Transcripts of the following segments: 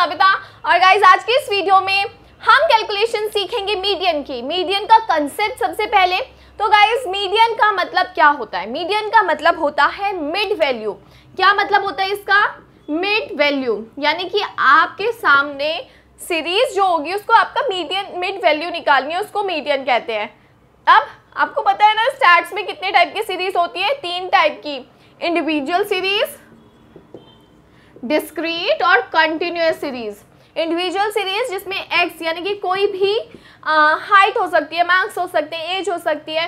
सविता और गाइज आज की इस वीडियो में हम कैलकुलेशन सीखेंगे मीडियन की मीडियन का कंसेप्ट सबसे पहले तो गाइज मीडियन का मतलब क्या होता है मीडियन का मतलब होता है मिड वैल्यू क्या मतलब होता है इसका मिड वैल्यू यानी कि आपके सामने सीरीज जो होगी उसको आपका मीडियन मिड वैल्यू निकालनी है उसको मीडियन कहते हैं अब आपको पता है ना स्टैट्स में कितने टाइप की सीरीज होती है तीन टाइप की इंडिविजुअल सीरीज डिस्क्रीट और कंटिन्यूस सीरीज इंडिविजुअल सीरीज जिसमें एक्स यानी कि कोई भी हाइट हो सकती है मार्क्स हो सकते हैं एज हो सकती है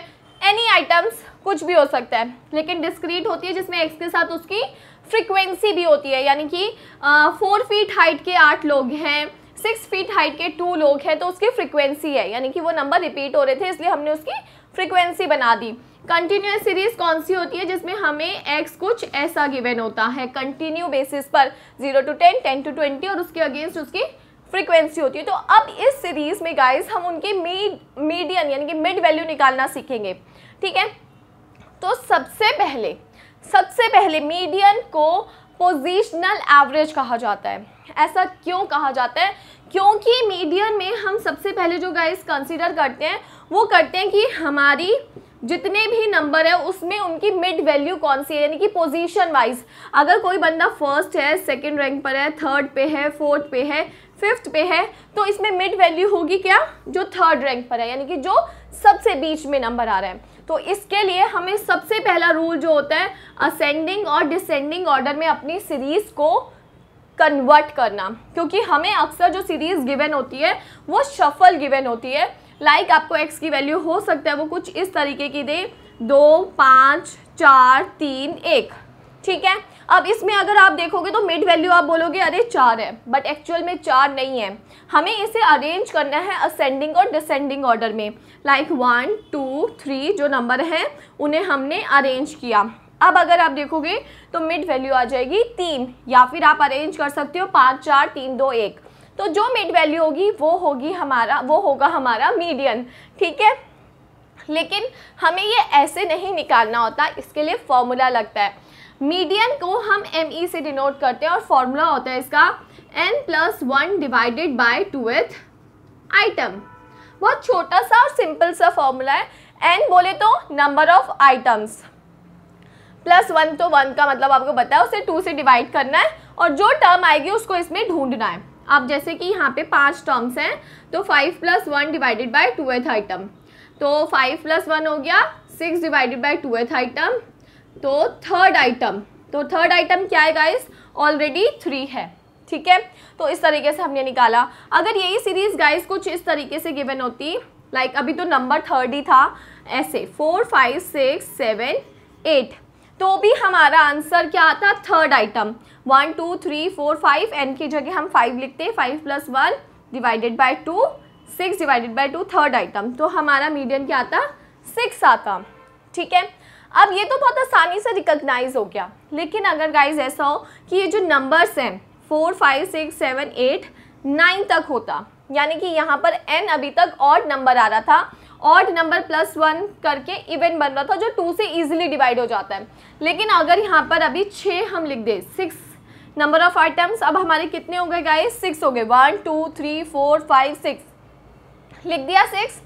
एनी आइटम्स कुछ भी हो सकता है लेकिन डिस्क्रीट होती है जिसमें एक्स के साथ उसकी फ्रिक्वेंसी भी होती है यानी कि फोर फीट हाइट के आठ लोग हैं सिक्स फीट हाइट के टू लोग हैं तो उसकी फ्रिक्वेंसी है यानी कि वो नंबर रिपीट हो रहे थे इसलिए हमने उसकी फ्रिक्वेंसी बना दी कंटिन्यूस सीरीज कौन सी होती है जिसमें हमें एक्स कुछ ऐसा गिवन होता है कंटिन्यू बेसिस पर zero to ten ten to twenty और उसके अगेंस्ट उसकी फ्रीक्वेंसी होती है तो अब इस सीरीज में गाइस हम उनके मीड मीडियन यानी कि मिड वैल्यू निकालना सीखेंगे ठीक है तो सबसे पहले सबसे पहले मीडियन को पोजिशनल एवरेज कहा जाता है ऐसा क्यों कहा जाता है क्योंकि मीडियन में हम सबसे पहले जो गाइस कंसीडर करते हैं वो करते हैं कि हमारी जितने भी नंबर है उसमें उनकी मिड वैल्यू कौन सी है यानी कि पोजीशन वाइज अगर कोई बंदा फर्स्ट है सेकंड रैंक पर है थर्ड पे है फोर्थ पे है फिफ्थ पे है तो इसमें मिड वैल्यू होगी क्या जो थर्ड रैंक पर है यानी कि जो सबसे बीच में नंबर आ रहा है तो इसके लिए हमें सबसे पहला रूल जो होता है असेंडिंग और डिसेंडिंग ऑर्डर में अपनी सीरीज़ को कन्वर्ट करना क्योंकि हमें अक्सर जो सीरीज़ गिवन होती है वो शफल गिवन होती है लाइक like आपको एक्स की वैल्यू हो सकता है वो कुछ इस तरीके की दे दो पाँच चार तीन एक ठीक है अब इसमें अगर आप देखोगे तो मिड वैल्यू आप बोलोगे अरे चार है बट एक्चुअल में चार नहीं है हमें इसे अरेंज करना है असेंडिंग और डिसेंडिंग ऑर्डर में लाइक वन टू थ्री जो नंबर हैं उन्हें हमने अरेंज किया अब अगर आप देखोगे तो मिड वैल्यू आ जाएगी तीन या फिर आप अरेंज कर सकते हो पाँच चार तीन दो एक तो जो मिड वैल्यू होगी वो होगी हमारा वो होगा हमारा मीडियन ठीक है लेकिन हमें ये ऐसे नहीं निकालना होता इसके लिए फॉर्मूला लगता है मीडियन को हम एम ई e से डिनोट करते हैं और फॉर्मूला होता है इसका n plus one divided by th item बहुत छोटा सा और सिंपल सा फॉर्मूला है एन बोले तो number of items plus one तो वन का मतलब आपको बताया है उसे टू से डिवाइड करना है और जो टर्म आएगी उसको इसमें ढूंढना है आप जैसे कि यहाँ पे पांच टर्म्स हैं तो five plus one divided by two th item तो फाइव प्लस वन हो गया six divided by two th item तो थर्ड आइटम तो थर्ड आइटम क्या है गाइस ऑलरेडी थ्री है ठीक है तो इस तरीके से हमने निकाला अगर यही सीरीज गाइस कुछ इस तरीके से गिवन होती लाइक like, अभी तो नंबर थर्ड ही था ऐसे four five six seven eight तो भी हमारा आंसर क्या आता third item one two three four five n की जगह हम फाइव लिखते हैं five plus one divided by two six divided by two third item तो हमारा मीडियम क्या आता सिक्स आता ठीक है अब ये तो बहुत आसानी से रिकग्नाइज हो गया लेकिन अगर गाइज ऐसा हो कि ये जो नंबर्स हैं four five six seven eight nine तक होता यानी कि यहाँ पर एन अभी तक ऑड नंबर आ रहा था ऑड नंबर प्लस वन करके इवेंट बन रहा था जो टू से ईजिली डिवाइड हो जाता है लेकिन अगर यहाँ पर अभी छः हम लिख दें सिक्स नंबर ऑफ आइटम्स अब हमारे कितने हो गए गाइज सिक्स हो गए one two three four five six लिख दिया सिक्स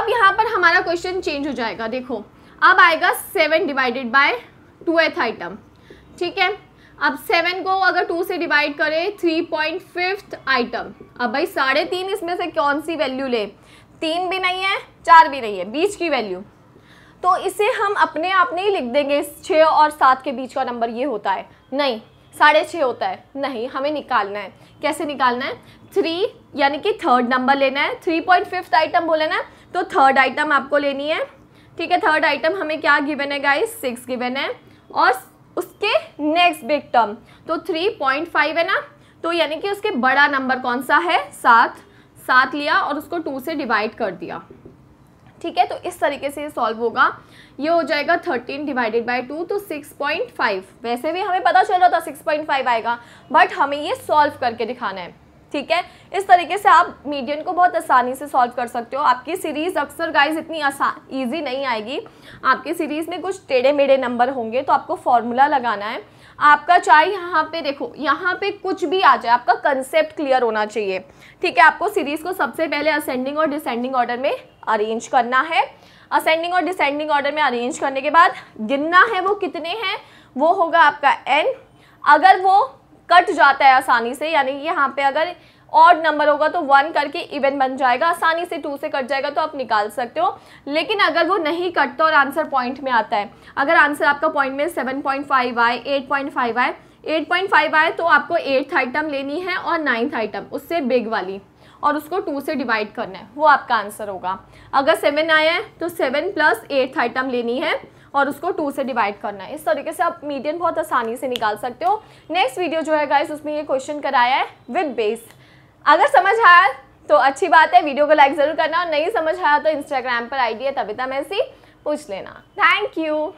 अब यहाँ पर हमारा क्वेश्चन चेंज हो जाएगा देखो अब आएगा seven divided by two th item ठीक है अब सेवन को अगर टू से डिवाइड करें थ्री पॉइंट फिफ्थ आइटम अब भाई साढ़े तीन इसमें से कौन सी वैल्यू ले तीन भी नहीं है चार भी नहीं है बीच की वैल्यू तो इसे हम अपने आप नहीं लिख देंगे छः और सात के बीच का नंबर ये होता है नहीं साढ़े छः होता है नहीं हमें निकालना है कैसे निकालना है थ्री यानी कि थर्ड नंबर लेना है थ्री पॉइंट फिफ्थ आइटम बोलेना है तो थर्ड आइटम आपको लेनी है ठीक है थर्ड आइटम हमें क्या गिवन है गाइस सिक्स गिवन है और उसके नेक्स्ट बिग टर्म तो थ्री पॉइंट फाइव है ना तो यानी कि उसके बड़ा नंबर कौन सा है सात सात लिया और उसको टू से डिवाइड कर दिया ठीक है तो इस तरीके से ये सॉल्व होगा ये हो जाएगा थर्टीन डिवाइडेड बाई टू तो सिक्स पॉइंट फाइव वैसे भी हमें पता चल रहा था सिक्स पॉइंट फाइव आएगा बट हमें ये सॉल्व करके दिखाना है ठीक है इस तरीके से आप मीडियन को बहुत आसानी से सॉल्व कर सकते हो आपकी सीरीज़ अक्सर गाइज इतनी आसान ईजी नहीं आएगी आपकी सीरीज़ में कुछ टेढ़े मेढ़े नंबर होंगे तो आपको फॉर्मूला लगाना है आपका चाहे यहाँ पे देखो यहाँ पे कुछ भी आ जाए आपका कंसेप्ट क्लियर होना चाहिए ठीक है आपको सीरीज़ को सबसे पहले असेंडिंग और डिसेंडिंग ऑर्डर में अरेंज करना है असेंडिंग और डिसेंडिंग ऑर्डर में अरेंज करने के बाद गिनना है वो कितने हैं वो होगा आपका एन अगर वो कट जाता है आसानी से यानी यहाँ पे अगर ऑड नंबर होगा तो वन करके इवन बन जाएगा आसानी से टू से कट जाएगा तो आप निकाल सकते हो लेकिन अगर वो नहीं कटता और आंसर पॉइंट में आता है अगर आंसर आपका पॉइंट में सेवन पॉइंट फाइव आए एट पॉइंट फाइव आए एट पॉइंट फाइव आए तो आपको एट्थ आइटम लेनी है और नाइन्थ आइटम उससे बिग वाली और उसको टू से डिवाइड करना है वो आपका आंसर होगा अगर सेवन आया है तो सेवन प्लस एट्थ आइटम लेनी है और उसको टू से डिवाइड करना है इस तरीके से आप मीडियम बहुत आसानी से निकाल सकते हो नेक्स्ट वीडियो जो है गाइस उसमें ये क्वेश्चन कराया है विद बेस अगर समझ आया तो अच्छी बात है वीडियो को लाइक ज़रूर करना और नहीं समझ आया तो इंस्टाग्राम पर है तबिता मैसी तो पूछ लेना थैंक यू